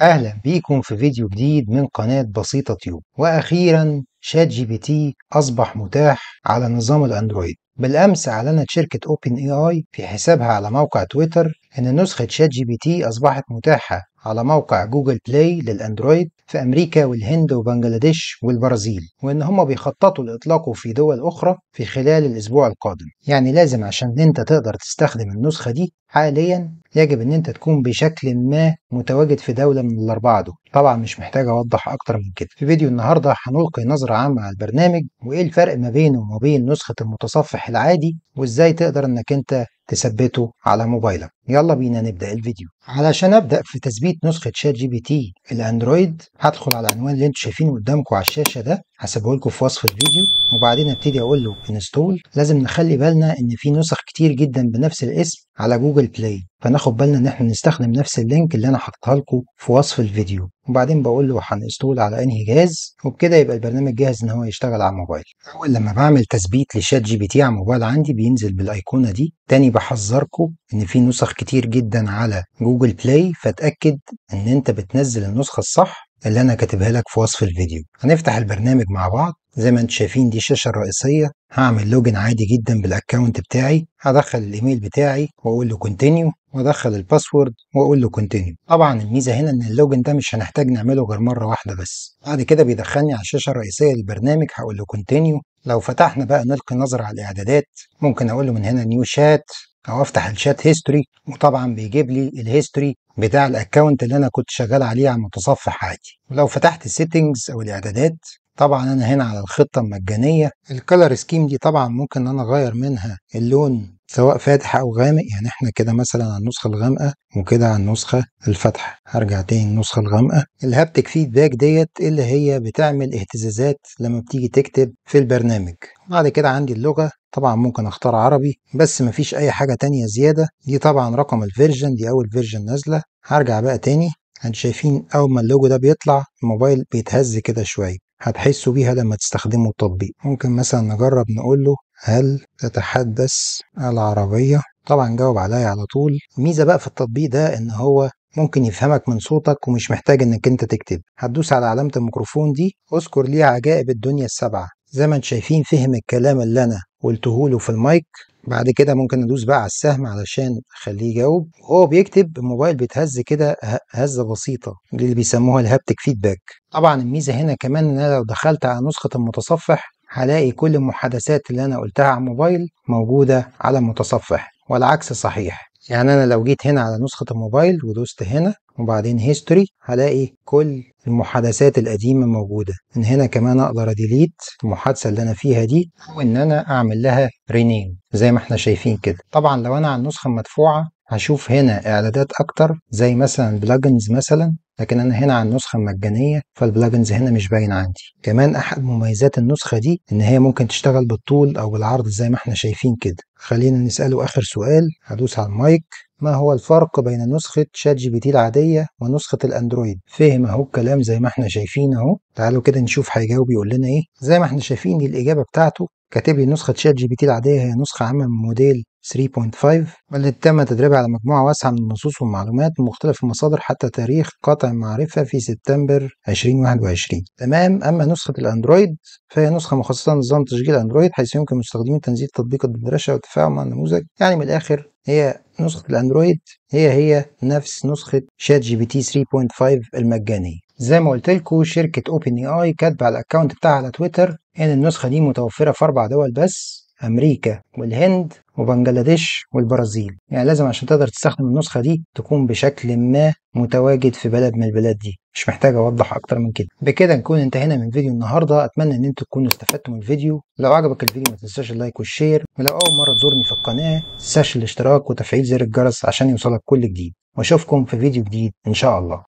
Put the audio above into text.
أهلا بيكم في فيديو جديد من قناة بسيطة تيوب وأخيرا شات جي بي تي أصبح متاح على نظام الأندرويد بالأمس أعلنت شركة أوبن اي آي في حسابها على موقع تويتر إن نسخة شات جي بي تي أصبحت متاحة على موقع جوجل بلاي للأندرويد في أمريكا والهند وبنجلاديش والبرازيل وإن هما بيخططوا لإطلاقه في دول أخرى في خلال الأسبوع القادم يعني لازم عشان أنت تقدر تستخدم النسخة دي حاليا يجب ان انت تكون بشكل ما متواجد في دولة من الاربعة دول طبعا مش محتاج اوضح اكتر من كده في فيديو النهاردة هنلقي نظرة عامة على البرنامج وايه الفرق ما بينه وما بين نسخة المتصفح العادي وازاي تقدر انك انت تثبته على موبايلك يلا بينا نبدأ الفيديو علشان أبدأ في تثبيت نسخة شات جي بي تي الأندرويد هدخل على العنوان اللي انتم شايفينه قدامكم على الشاشة ده هسيبه لكم في وصف الفيديو وبعدين ابتدي أقول له انستول لازم نخلي بالنا إن في نسخ كتير جدا بنفس الاسم على جوجل بلاي فناخد بالنا إن احنا نستخدم نفس اللينك اللي أنا حاطها لكم في وصف الفيديو وبعدين بقول له هنستول على انهي جهاز وبكده يبقى البرنامج جاهز ان هو يشتغل على الموبايل اول لما بعمل تثبيت لشات جي بي تي على الموبايل عندي بينزل بالايقونه دي تاني بحذركم ان في نسخ كتير جدا على جوجل بلاي فاتاكد ان انت بتنزل النسخه الصح اللي أنا كاتبها لك في وصف الفيديو هنفتح البرنامج مع بعض زي ما انتم شايفين دي الشاشة الرئيسية هعمل لوجن عادي جدا بالاكونت بتاعي هدخل الإيميل بتاعي وأقول له كونتينيو وأدخل الباسورد وأقول له كونتينيو طبعا الميزة هنا إن اللوجن ده مش هنحتاج نعمله غير مرة واحدة بس بعد كده بيدخلني على الشاشة الرئيسية للبرنامج هقول له كونتينيو لو فتحنا بقى نلقي نظرة على الإعدادات ممكن أقول له من هنا نيو شات أو أفتح الشات هيستوري وطبعا بيجيب لي الهيستوري بتاع الاكونت اللي انا كنت شغال عليه على المتصفح عادي ولو فتحت السيتنجز او الاعدادات طبعا انا هنا على الخطه المجانيه الكلر سكيم دي طبعا ممكن ان انا اغير منها اللون سواء فاتح او غامق يعني احنا كده مثلا على النسخه الغامقه وكده على النسخه الفاتحه هرجع تاني النسخه الغامقه الهابتك فيدباك ديت اللي هي بتعمل اهتزازات لما بتيجي تكتب في البرنامج بعد كده عندي اللغه طبعا ممكن اختار عربي بس مفيش اي حاجة تانية زيادة دي طبعا رقم الفيرجن دي اول فيرجن نازلة هرجع بقى تاني انتوا شايفين اول ما اللوجو ده بيطلع الموبايل بيتهز كده شوية هتحسوا بيها لما تستخدموا التطبيق ممكن مثلا نجرب نقول له هل تتحدث العربية طبعا جاوب عليا على طول الميزة بقى في التطبيق ده ان هو ممكن يفهمك من صوتك ومش محتاج انك انت تكتب هتدوس على علامة الميكروفون دي اذكر ليه عجائب الدنيا السبعة زي ما انتم شايفين فهم الكلام اللي انا وقلته له في المايك بعد كده ممكن ادوس بقى على السهم علشان اخليه يجاوب وهو بيكتب الموبايل بيتهز كده هزه بسيطه دي اللي بيسموها الهابتك فيدباك طبعا الميزه هنا كمان ان انا لو دخلت على نسخه المتصفح هلاقي كل المحادثات اللي انا قلتها على الموبايل موجوده على المتصفح والعكس صحيح يعني انا لو جيت هنا على نسخة الموبايل ودوست هنا وبعدين هيستوري هلاقي كل المحادثات القديمة موجودة من هنا كمان اقدر اديليت المحادثة اللي انا فيها دي وان انا اعمل لها رينيم زي ما احنا شايفين كده طبعا لو انا على النسخة المدفوعة هشوف هنا اعدادات اكتر زي مثلا بلجنز مثلا لكن انا هنا على النسخه المجانيه فالبلجنز هنا مش باين عندي كمان احد مميزات النسخه دي ان هي ممكن تشتغل بالطول او بالعرض زي ما احنا شايفين كده خلينا نساله اخر سؤال هدوس على المايك ما هو الفرق بين نسخة شات جي بي تي العادية ونسخة الأندرويد؟ فهم أهو الكلام زي ما احنا شايفين أهو، تعالوا كده نشوف هيجاوب يقول لنا إيه، زي ما احنا شايفين دي الإجابة بتاعته كاتب لي نسخة شات جي بي تي العادية هي نسخة عامة من موديل 3.5 واللي تم تدريبها على مجموعة واسعة من النصوص والمعلومات من مختلف المصادر حتى تاريخ قطع المعرفة في سبتمبر 2021 تمام أما نسخة الأندرويد فهي نسخة مخصصة لنظام تشغيل أندرويد حيث يمكن مستخدمين تنزيل تطبيق الدراسة والتفاعل مع النموذج يعني من الآخر هي نسخة الأندرويد هي هي نفس نسخة شات جي بي تي 3.5 المجانية زي ما قلت لكم شركة اوبن اي اي كاتبة على الاكونت بتاعها على تويتر ان النسخة دي متوفرة في اربع دول بس أمريكا والهند وبنجلاديش والبرازيل يعني لازم عشان تقدر تستخدم النسخة دي تكون بشكل ما متواجد في بلد من البلاد دي مش محتاج أوضح أكتر من كده بكده نكون انتهينا من فيديو النهاردة أتمنى إن أنتوا تكونوا استفدتوا من الفيديو لو عجبك الفيديو ما تنساش اللايك والشير ولو أول مرة تزورني في القناة ما تنساش الاشتراك وتفعيل زر الجرس عشان يوصلك كل جديد وأشوفكم في فيديو جديد إن شاء الله